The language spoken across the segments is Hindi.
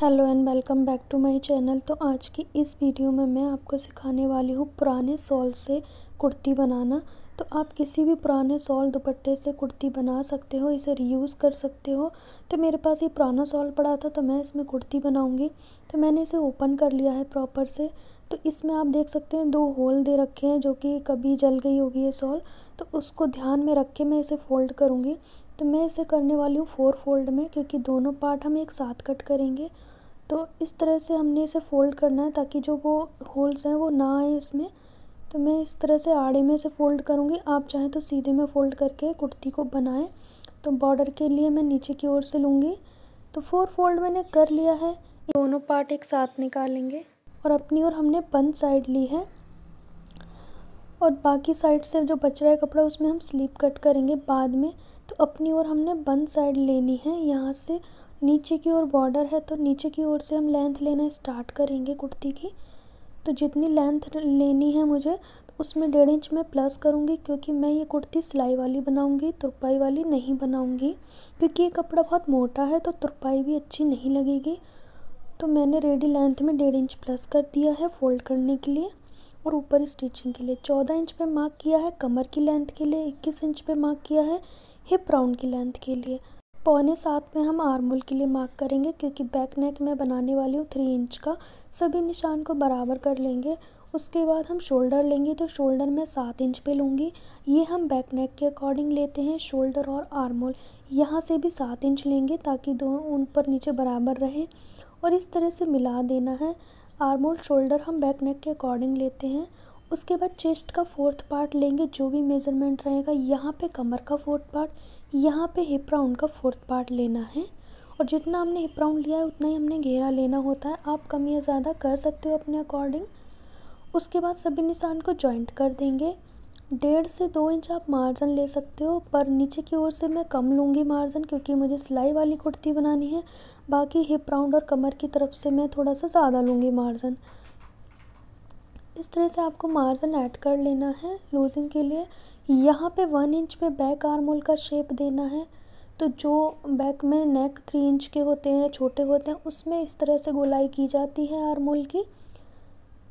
hello and welcome back to my channel तो आज की इस वीडियो में मैं आपको सिखाने वाली हूँ पुराने सॉल से कुर्ती बनाना तो आप किसी भी पुराने सॉल दुपट्टे से कुर्ती बना सकते हो इसे रीयूज़ कर सकते हो तो मेरे पास ये पुराना सॉल पड़ा था तो मैं इसमें कुर्ती बनाऊँगी तो मैंने इसे ओपन कर लिया है प्रॉपर से तो इसमें आप देख सकते हैं दो होल दे रखे हैं जो कि कभी जल गई होगी ये सॉल तो उसको ध्यान में रख के मैं इसे फ़ोल्ड करूँगी तो मैं इसे करने वाली हूँ फोर फोल्ड में क्योंकि दोनों पार्ट हम एक साथ कट करेंगे तो इस तरह से हमने इसे फोल्ड करना है ताकि जो वो होल्स हैं वो ना आए इसमें तो मैं इस तरह से आड़े में से फ़ोल्ड करूँगी आप चाहें तो सीधे में फ़ोल्ड करके कुर्ती को बनाएं तो बॉर्डर के लिए मैं नीचे की ओर से लूँगी तो फोर फोल्ड मैंने कर लिया है दोनों पार्ट एक साथ निकालेंगे और अपनी ओर हमने बंद साइड ली है और बाकी साइड से जो बच रहा है कपड़ा उसमें हम स्लीप कट करेंगे बाद में तो अपनी ओर हमने बन साइड लेनी है यहाँ से नीचे की ओर बॉर्डर है तो नीचे की ओर से हम लेंथ लेना स्टार्ट करेंगे कुर्ती की तो जितनी लेंथ लेनी है मुझे तो उसमें डेढ़ इंच मैं प्लस करूँगी क्योंकि मैं ये कुर्ती सिलाई वाली बनाऊँगी तुरपाई वाली नहीं बनाऊँगी क्योंकि ये कपड़ा बहुत मोटा है तो तुरपाई भी अच्छी नहीं लगेगी तो मैंने रेडी लेंथ में डेढ़ इंच प्लस कर दिया है फोल्ड करने के लिए और ऊपर स्टिचिंग के लिए चौदह इंच पे मार्क किया है कमर की लेंथ के लिए इक्कीस इंच पे मार्क किया है हिप राउंड की लेंथ के लिए पौने सात में हम आर्मोल के लिए मार्क करेंगे क्योंकि बैक नेक मैं बनाने वाली हूँ थ्री इंच का सभी निशान को बराबर कर लेंगे उसके बाद हम शोल्डर लेंगे तो शोल्डर मैं सात इंच पे लूँगी ये हम बैक नेक के अकॉर्डिंग लेते हैं शोल्डर और आर्मोल यहाँ से भी सात इंच लेंगे ताकि दोनों उन पर नीचे बराबर रहे और इस तरह से मिला देना है आर्मोल शोल्डर हम बैक नेक के अकॉर्डिंग लेते हैं उसके बाद चेस्ट का फोर्थ पार्ट लेंगे जो भी मेज़रमेंट रहेगा यहाँ पे कमर का फोर्थ पार्ट यहाँ पे हिप राउंड का फोर्थ पार्ट लेना है और जितना हमने हिप राउंड लिया है उतना ही हमने घेरा लेना होता है आप कम या ज़्यादा कर सकते हो अपने अकॉर्डिंग उसके बाद सभी निशान को जॉइंट कर देंगे डेढ़ से दो इंच आप मार्जिन ले सकते हो पर नीचे की ओर से मैं कम लूँगी मार्जिन क्योंकि मुझे सिलाई वाली कुर्ती बनानी है बाकी हिप राउंड और कमर की तरफ से मैं थोड़ा सा ज़्यादा लूँगी मार्जिन इस तरह से आपको मार्जिन ऐड कर लेना है लूजिंग के लिए यहाँ पे वन इंच पे बैक आर्म होल का शेप देना है तो जो बैक में नेक थ्री इंच के होते हैं छोटे होते हैं उसमें इस तरह से गोलाई की जाती है आर्म होल की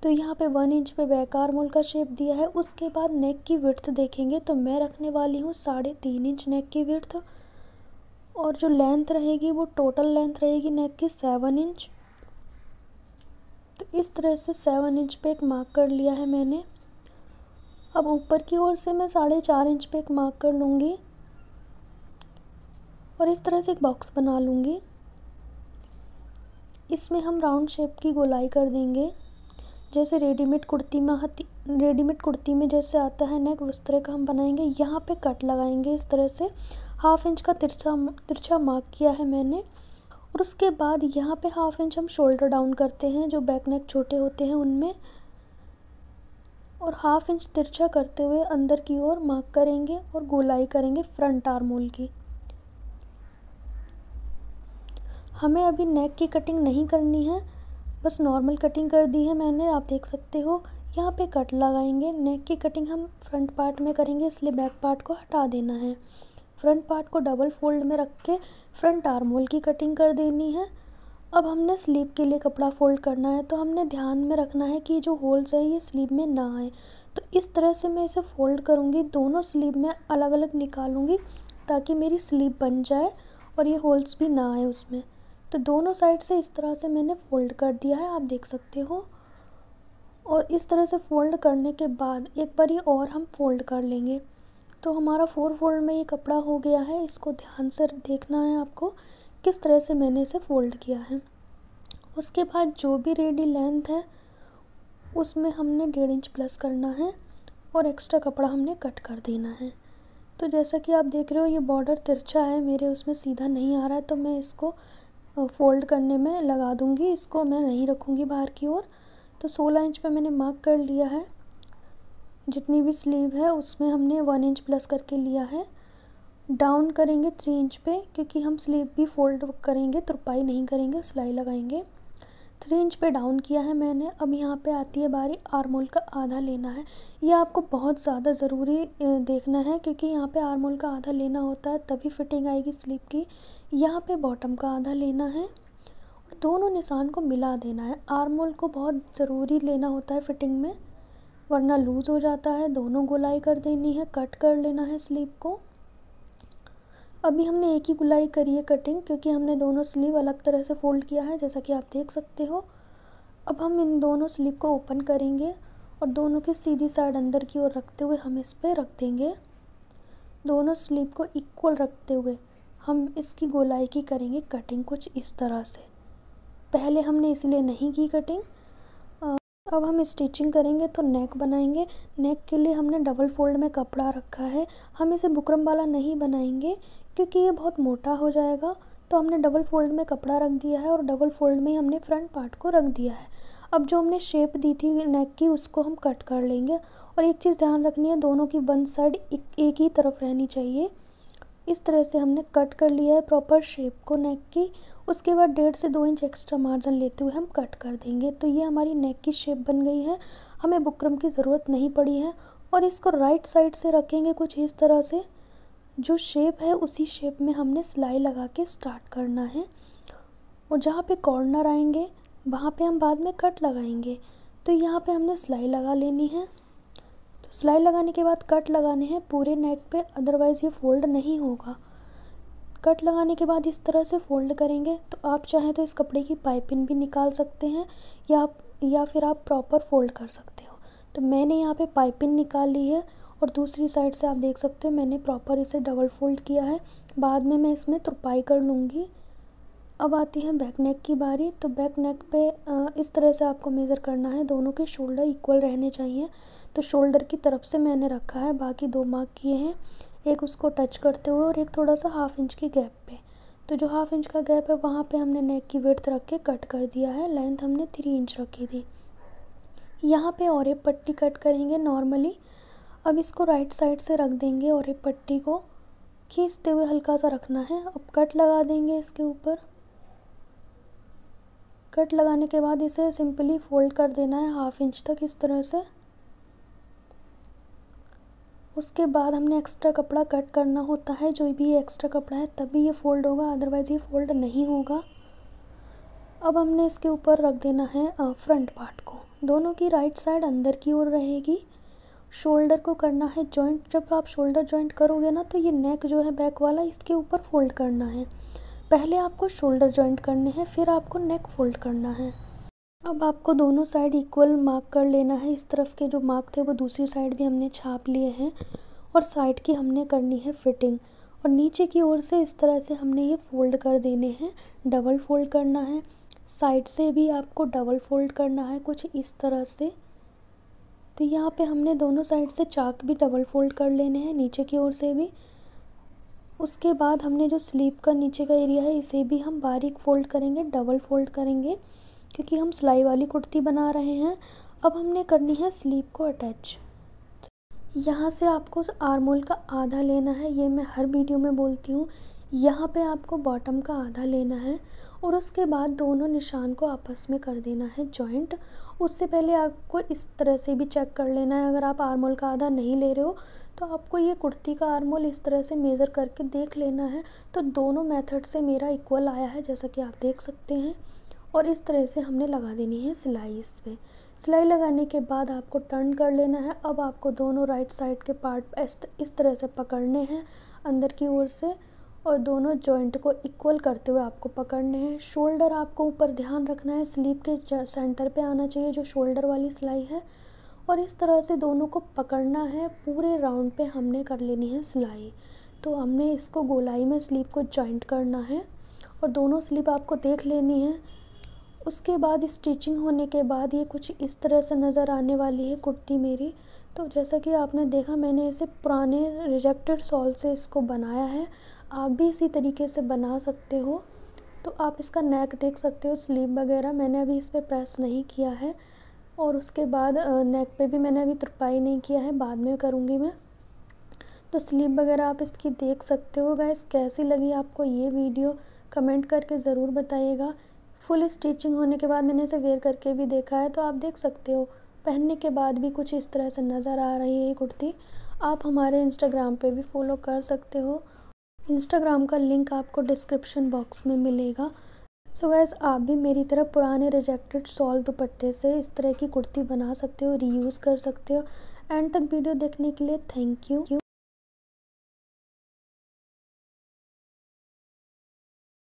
तो यहाँ पे वन इंच पे बैक आर्म होल का शेप दिया है उसके बाद नेक की विर्थ देखेंगे तो मैं रखने वाली हूँ साढ़े तीन इंच नेक की विर्थ और जो लेंथ रहेगी वो टोटल लेंथ रहेगी नेक की सेवन इंच इस तरह से सेवन इंच पे एक मार्क कर लिया है मैंने अब ऊपर की ओर से मैं साढ़े चार इंच पे एक मार्क कर लूँगी और इस तरह से एक बॉक्स बना लूँगी इसमें हम राउंड शेप की गोलाई कर देंगे जैसे रेडीमेड कुर्ती में रेडीमेड कुर्ती में जैसे आता है नेक उस तरह का हम बनाएंगे यहाँ पे कट लगाएंगे इस तरह से हाफ इंच का तिरछा तिरछा मार्क किया है मैंने और उसके बाद यहाँ पे हाफ इंच हम शोल्डर डाउन करते हैं जो बैक नेक छोटे होते हैं उनमें और हाफ इंच तिरछा करते हुए अंदर की ओर मार्क करेंगे और गोलाई करेंगे फ्रंट आर्म होल की हमें अभी नेक की कटिंग नहीं करनी है बस नॉर्मल कटिंग कर दी है मैंने आप देख सकते हो यहाँ पे कट लगाएंगे नेक की कटिंग हम फ्रंट पार्ट में करेंगे इसलिए बैक पार्ट को हटा देना है फ्रंट पार्ट को डबल फोल्ड में रख के फ्रंट आर्म होल की कटिंग कर देनी है अब हमने स्लीव के लिए कपड़ा फोल्ड करना है तो हमने ध्यान में रखना है कि जो होल्स है ये स्लीव में ना आए तो इस तरह से मैं इसे फोल्ड करूँगी दोनों स्लीव में अलग अलग निकालूँगी ताकि मेरी स्लीव बन जाए और ये होल्स भी ना आए उसमें तो दोनों साइड से इस तरह से मैंने फोल्ड कर दिया है आप देख सकते हो और इस तरह से फोल्ड करने के बाद एक बार ये और हम फोल्ड कर लेंगे तो हमारा फोर फोल्ड में ये कपड़ा हो गया है इसको ध्यान से देखना है आपको किस तरह से मैंने इसे फोल्ड किया है उसके बाद जो भी रेडी लेंथ है उसमें हमने डेढ़ इंच प्लस करना है और एक्स्ट्रा कपड़ा हमने कट कर देना है तो जैसा कि आप देख रहे हो ये बॉर्डर तिरछा है मेरे उसमें सीधा नहीं आ रहा है तो मैं इसको फ़ोल्ड करने में लगा दूँगी इसको मैं नहीं रखूँगी बाहर की ओर तो 16 इंच पे मैंने मार्क कर लिया है जितनी भी स्लीव है उसमें हमने वन इंच प्लस करके लिया है डाउन करेंगे थ्री इंच पे क्योंकि हम स्लीव भी फोल्ड करेंगे तुरपाई नहीं करेंगे सिलाई लगाएंगे थ्री इंच पे डाउन किया है मैंने अब यहाँ पे आती है बारी आरमोल का आधा लेना है ये आपको बहुत ज़्यादा ज़रूरी देखना है क्योंकि यहाँ पे आरमोल का आधा लेना होता है तभी फिटिंग आएगी स्लीप की यहाँ पे बॉटम का आधा लेना है और दोनों निशान को मिला देना है आरमोल को बहुत ज़रूरी लेना होता है फिटिंग में वरना लूज़ हो जाता है दोनों गोलाई कर देनी है कट कर लेना है स्लीव को अभी हमने एक ही गुलाई करी है कटिंग क्योंकि हमने दोनों स्लीव अलग तरह से फोल्ड किया है जैसा कि आप देख सकते हो अब हम इन दोनों स्लीव को ओपन करेंगे और दोनों की सीधी साइड अंदर की ओर रखते हुए हम इस पर रख देंगे दोनों स्लीव को इक्वल रखते हुए हम इसकी गोलाई की करेंगे कटिंग कुछ इस तरह से पहले हमने इसलिए नहीं की कटिंग अब हम स्टिचिंग करेंगे तो नेक बनाएंगे नेक के लिए हमने डबल फोल्ड में कपड़ा रखा है हम इसे बुकरम वाला नहीं बनाएंगे क्योंकि ये बहुत मोटा हो जाएगा तो हमने डबल फोल्ड में कपड़ा रख दिया है और डबल फोल्ड में हमने फ्रंट पार्ट को रख दिया है अब जो हमने शेप दी थी नेक की उसको हम कट कर लेंगे और एक चीज़ ध्यान रखनी है दोनों की वन साइड एक, एक ही तरफ रहनी चाहिए इस तरह से हमने कट कर लिया है प्रॉपर शेप को नेक की उसके बाद डेढ़ से दो इंच एक्स्ट्रा मार्जिन लेते हुए हम कट कर देंगे तो ये हमारी नेक की शेप बन गई है हमें बुकरम की ज़रूरत नहीं पड़ी है और इसको राइट साइड से रखेंगे कुछ इस तरह से जो शेप है उसी शेप में हमने सिलाई लगा के स्टार्ट करना है और जहाँ पे कॉर्नर आएंगे वहाँ पे हम बाद में कट लगाएंगे तो यहाँ पे हमने सिलाई लगा लेनी है तो सिलाई लगाने के बाद कट लगाने हैं पूरे नेक पे अदरवाइज़ ये फोल्ड नहीं होगा कट लगाने के बाद इस तरह से फोल्ड करेंगे तो आप चाहें तो इस कपड़े की पाइपिंग भी निकाल सकते हैं या आप या फिर आप प्रॉपर फोल्ड कर सकते हो तो मैंने यहाँ पे पाइपिंग निकाल ली है और दूसरी साइड से आप देख सकते हो मैंने प्रॉपर इसे डबल फोल्ड किया है बाद में मैं इसमें तुरपाई कर लूँगी अब आती है बैक नेक की बारी तो बैक नेक पे इस तरह से आपको मेज़र करना है दोनों के शोल्डर इक्वल रहने चाहिए तो शोल्डर की तरफ से मैंने रखा है बाकी दो मार्क किए हैं एक उसको टच करते हुए और एक थोड़ा सा हाफ इंच के गैप पे तो जो हाफ इंच का गैप है वहाँ पे हमने नेक की वर्थ रख के कट कर दिया है लेंथ हमने थ्री इंच रखी थी यहाँ पर और एक पट्टी कट करेंगे नॉर्मली अब इसको राइट साइड से रख देंगे और एक पट्टी को खींचते हुए हल्का सा रखना है अब कट लगा देंगे इसके ऊपर कट लगाने के बाद इसे सिंपली फोल्ड कर देना है हाफ इंच तक इस तरह से उसके बाद हमने एक्स्ट्रा कपड़ा कट करना होता है जो भी एक्स्ट्रा कपड़ा है तभी ये फ़ोल्ड होगा अदरवाइज़ ये फ़ोल्ड नहीं होगा अब हमने इसके ऊपर रख देना है फ्रंट पार्ट को दोनों की राइट साइड अंदर की ओर रहेगी शोल्डर को करना है जॉइंट जब आप शोल्डर जॉइंट करोगे ना तो ये नेक जो है बैक वाला इसके ऊपर फोल्ड करना है पहले आपको शोल्डर जॉइंट करने हैं फिर आपको नेक फोल्ड करना है अब आपको दोनों साइड इक्वल मार्क कर लेना है इस तरफ के जो मार्क थे वो दूसरी साइड भी हमने छाप लिए हैं और साइड की हमने करनी है फिटिंग और नीचे की ओर से इस तरह से हमने ये फोल्ड कर देने हैं डबल फोल्ड करना है साइड से भी आपको डबल फोल्ड करना है कुछ इस तरह से तो यहाँ पे हमने दोनों साइड से चाक भी डबल फोल्ड कर लेने हैं नीचे की ओर से भी उसके बाद हमने जो स्लीप का नीचे का एरिया है इसे भी हम बारीक फ़ोल्ड करेंगे डबल फ़ोल्ड करेंगे क्योंकि हम सिलाई वाली कुर्ती बना रहे हैं अब हमने करनी है स्लीप को अटैच यहाँ से आपको उस आर्मोल का आधा लेना है ये मैं हर वीडियो में बोलती हूँ यहाँ पे आपको बॉटम का आधा लेना है और उसके बाद दोनों निशान को आपस में कर देना है जॉइंट उससे पहले आपको इस तरह से भी चेक कर लेना है अगर आप आर्मोल का आधा नहीं ले रहे हो तो आपको ये कुर्ती का आर्मोल इस तरह से मेज़र करके देख लेना है तो दोनों मेथड से मेरा इक्वल आया है जैसा कि आप देख सकते हैं और इस तरह से हमने लगा देनी है सिलाई इस पर सिलाई लगाने के बाद आपको टर्न कर लेना है अब आपको दोनों राइट साइड के पार्ट इस तरह से पकड़ने हैं अंदर की ओर से और दोनों जॉइंट को इक्वल करते हुए आपको पकड़ने हैं शोल्डर आपको ऊपर ध्यान रखना है स्लीप के सेंटर पे आना चाहिए जो शोल्डर वाली सिलाई है और इस तरह से दोनों को पकड़ना है पूरे राउंड पे हमने कर लेनी है सिलाई तो हमने इसको गोलाई में स्लीप को जॉइंट करना है और दोनों स्लीप आपको देख लेनी है उसके बाद स्टिचिंग होने के बाद ये कुछ इस तरह से नज़र आने वाली है कुर्ती मेरी तो जैसा कि आपने देखा मैंने इसे पुराने रिजेक्टेड सॉल से इसको बनाया है आप भी इसी तरीके से बना सकते हो तो आप इसका नेक देख सकते हो स्लीव वगैरह मैंने अभी इस पर प्रेस नहीं किया है और उसके बाद नेक पे भी मैंने अभी तुरपाई नहीं किया है बाद में करूँगी मैं तो स्लीव वगैरह आप इसकी देख सकते हो गैस कैसी लगी आपको ये वीडियो कमेंट करके ज़रूर बताइएगा फुल स्टिचिंग होने के बाद मैंने इसे वेयर करके भी देखा है तो आप देख सकते हो पहनने के बाद भी कुछ इस तरह से नज़र आ रही है ये कुर्ती आप हमारे इंस्टाग्राम पे भी फॉलो कर सकते हो इंस्टाग्राम का लिंक आपको डिस्क्रिप्शन बॉक्स में मिलेगा सो so गैस आप भी मेरी तरह पुराने रिजेक्टेड सॉल दुपट्टे से इस तरह की कुर्ती बना सकते हो रीयूज़ कर सकते हो एंड तक वीडियो देखने के लिए थैंक यू